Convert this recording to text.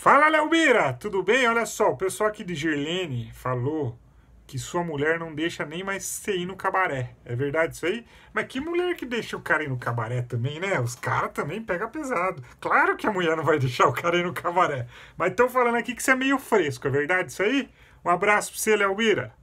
Fala, Leobira! Tudo bem? Olha só, o pessoal aqui de Gerlene falou que sua mulher não deixa nem mais você ir no cabaré. É verdade isso aí? Mas que mulher que deixa o cara ir no cabaré também, né? Os caras também pega pesado. Claro que a mulher não vai deixar o cara ir no cabaré. Mas estão falando aqui que você é meio fresco, é verdade isso aí? Um abraço pra você, Leobira!